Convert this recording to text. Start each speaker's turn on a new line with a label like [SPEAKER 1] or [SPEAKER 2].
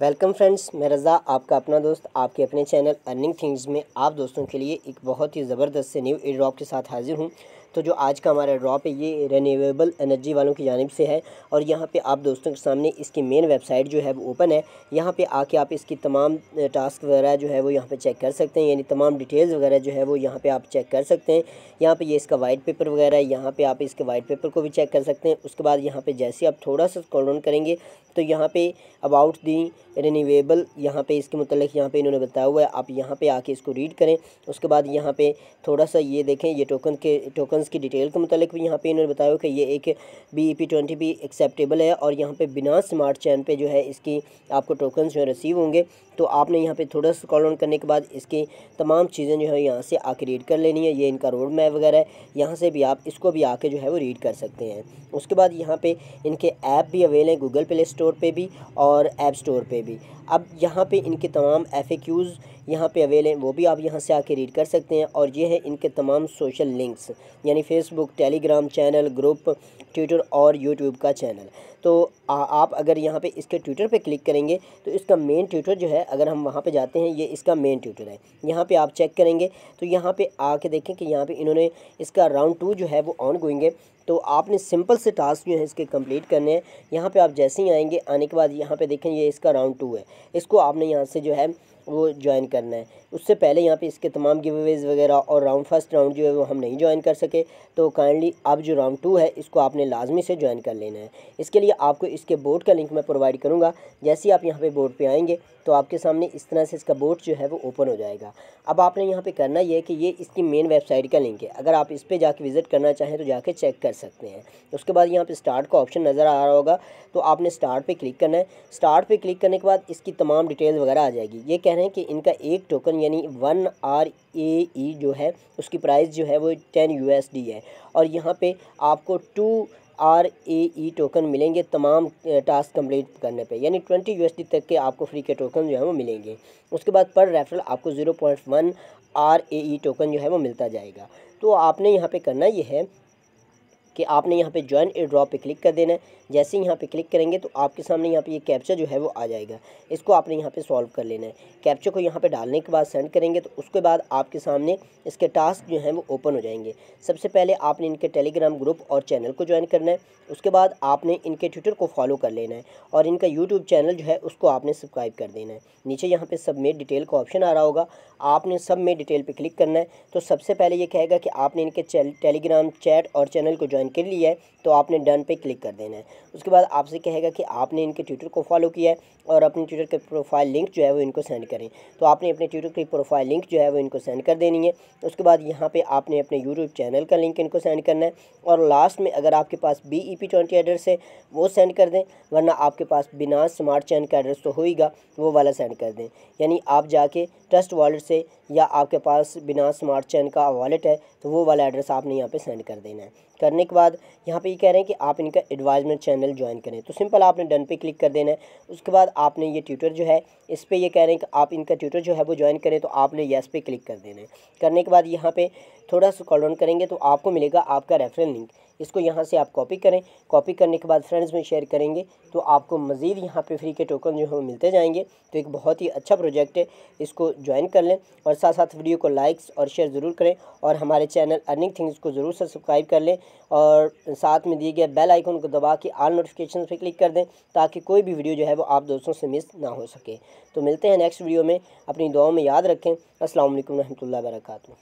[SPEAKER 1] welcome friends मैं रज़ा आपका अपना दोस्त आपके अपने चैनल अर्निंग थिंग्स में आप दोस्तों के लिए एक बहुत ही ज़बरदस्त से न्यू ईड्रॉप के साथ हाजिर हूँ तो जो आज का हमारा ड्रॉप है ये रेनीबल एनर्जी वालों की जानब से है और यहाँ पे आप दोस्तों के सामने इसकी मेन वेबसाइट जो है वो ओपन है यहाँ पे आके आप इसकी तमाम टास्क वगैरह जो है वो यहाँ पे चेक कर सकते हैं यानी तमाम डिटेल्स वगैरह जो है वो यहाँ पे आप चेक कर सकते हैं यहाँ पे ये इसका वाइट पेपर वगैरह है यहाँ पर आप इसके वाइट पेपर को भी चेक कर सकते हैं उसके बाद यहाँ पर जैसे आप थोड़ा सा कॉल डाउन करेंगे तो यहाँ पर अबाउट दी रिन्यूएबल यहाँ पे इसके मतलब यहाँ पर इन्होंने बताया हुआ है आप यहाँ पर आके इसको रीड करें उसके बाद यहाँ पर थोड़ा सा ये देखें ये टोकन के टोकन लाइसेंस की डिटेल के मतलब भी यहाँ पे इन्होंने बताया कि ये एक बी ई पी ट्वेंटी भी एक्सेप्टेबल है और यहाँ पे बिना स्मार्ट चैन पे जो है इसकी आपको टोकन जो है रिसीव होंगे तो आपने यहाँ पे थोड़ा कॉल ऑन करने के बाद इसकी तमाम चीज़ें जो है यहाँ से आके रीड कर लेनी है ये इनका रोड मैप वगैरह है यहाँ से भी आप इसको भी आके जो है वो रीड कर सकते हैं उसके बाद यहाँ पे इनके ऐप भी अवेल हैं गूगल प्ले स्टोर पर भी और ऐप स्टोर पर भी अब यहाँ पर इनके तमाम एफ ए क्यूज़ यहाँ पर अवेल हैं वो भी आप यहाँ से आके रीड कर सकते हैं और ये है इनके तमाम सोशल लिंक्स यानी यानी Facebook Telegram channel group Twitter और यूट्यूब का चैनल तो आ, आप अगर यहाँ पे इसके ट्विटर पे क्लिक करेंगे तो इसका मेन ट्विटर जो है अगर हम वहाँ पे जाते हैं ये इसका मेन ट्विटर है यहाँ पे आप चेक करेंगे तो यहाँ पे आके देखें कि यहाँ पे इन्होंने इसका राउंड टू जो है वो ऑन गोइंग है तो आपने सिंपल से टास्क जो है इसके कंप्लीट करने हैं यहाँ पे आप जैसे ही आएंगे आने के बाद यहाँ पे देखें ये इसका राउंड टू है इसको आपने यहाँ से जो है वो ज्वाइन करना है उससे पहले यहाँ पे इसके तमाम गिवेज वगैरह और राउंड फर्स्ट राउंड जो है वो हम नहीं ज्वाइन कर सके तो काइंडली अब जो राउंड टू है इसको आपने लाजमी से ज्वाइन कर लेना है इसके लिए आपको इसके बोर्ड का लिंक मैं प्रोवाइड करूँगा जैसे ही आप यहाँ पे बोर्ड पे आएंगे तो आपके सामने इस तरह से इसका बोर्ड जो है वो ओपन हो जाएगा अब आपने यहाँ पर करना यह है कि ये इसकी मेन वेबसाइट का लिंक है अगर आप इस पर जाके विज़िट करना चाहें तो जाके चेक कर सकते हैं तो उसके बाद यहाँ पे स्टार्ट का ऑप्शन नज़र आ रहा होगा तो आपने स्टार्ट पे क्लिक करना है स्टार्ट पे क्लिक करने के बाद इसकी तमाम डिटेल वगैरह आ जाएगी ये कह रहे हैं कि इनका एक टोकन यानी वन आर ए ई जो है उसकी प्राइस जो है वो टेन यू है और यहाँ पर आपको two R A E token मिलेंगे तमाम टास्क कंप्लीट करने पे यानी ट्वेंटी डी तक के आपको फ्री के टोकन जो है वो मिलेंगे उसके बाद पर रेफरल आपको zero point one R A E token जो है वो मिलता जाएगा तो आपने यहाँ पे करना ये है कि आपने यहाँ पे ज्वाइन ए ड्रॉप पर क्लिक कर देना है जैसे ही यहाँ पे क्लिक करेंगे तो आपके सामने यहाँ पे ये यह कैप्चा जो है वो आ जाएगा इसको आपने यहाँ पे सॉल्व कर लेना है कैप्चे को यहाँ पे डालने के बाद सेंड करेंगे तो उसके बाद आपके सामने इसके टास्क जो हैं वो ओपन हो जाएंगे सबसे पहले आपने इनके टेलीग्राम ग्रुप और चैनल को ज्वाइन करना है उसके बाद आपने इनके ट्विटर को फॉलो कर लेना है और इनका यूट्यूब चैनल जो है उसको आपने सब्सक्राइब कर देना है नीचे यहाँ पर सब डिटेल का ऑप्शन आ रहा होगा आपने सब में डिटेल पर क्लिक करना है तो सबसे पहले ये कहेगा कि आपने इनके टेलीग्राम चैट और चैनल को ज्वाइन ज्वाइन कर लिया है तो आपने डन पे क्लिक कर देना है उसके बाद आपसे कहेगा कि आपने इनके ट्विटर को फॉलो किया है और अपने ट्विटर के प्रोफाइल लिंक जो है वो इनको सेंड करें तो आपने अपने ट्विटर की प्रोफाइल लिंक जो है वो इनको सेंड कर देनी है उसके बाद यहाँ पर आपने अपने यूट्यूब चैनल का लिंक इनको सेंड करना है और लास्ट में अगर आपके पास B E P twenty address है वो सेंड कर दें वरना आपके पास बिना स्मार्ट चैन का एड्रेस तो होगा वो वाला सेंड कर दें यानी आप जाके ट्रस्ट वॉलेट से या आपके पास बिना स्मार्ट चैन का वॉलेट है तो वो वाला एड्रेस आपने यहाँ पे सेंड कर देना है करने के बाद यहाँ पे ये कह रहे हैं कि आप इनका एडवाइजमेंट चैनल ज्वाइन करें तो सिंपल आपने डन पे क्लिक कर देना है उसके बाद आपने ये ट्यूटर जो है इस पर ये कह रहे हैं कि आप इनका ट्यूटर जो है वो ज्वाइन करें तो आपने येस पे क्लिक कर देना है करने के बाद यहाँ पर थोड़ा कॉल डाउन करेंगे तो आपको मिलेगा आपका रेफरल लिंक इसको यहाँ से आप कॉपी करें कॉपी करने के बाद फ्रेंड्स में शेयर करेंगे तो आपको मज़ीद यहाँ पे फ्री के टोकन जो है मिलते जाएंगे तो एक बहुत ही अच्छा प्रोजेक्ट है इसको ज्वाइन कर लें और साथ साथ वीडियो को लाइक्स और शेयर ज़रूर करें और हमारे चैनल अर्निंग थिंग्स को ज़रूर सब्सक्राइब कर लें और साथ में दिए गए बेल आइकन को दबा के आल नोटिफिकेशन पर क्लिक कर दें ताकि कोई भी वीडियो जो है वो आप दोस्तों से मिस ना हो सके तो मिलते हैं नेक्स्ट वीडियो में अपनी दुआओं में याद रखें असल वरहमल वर्का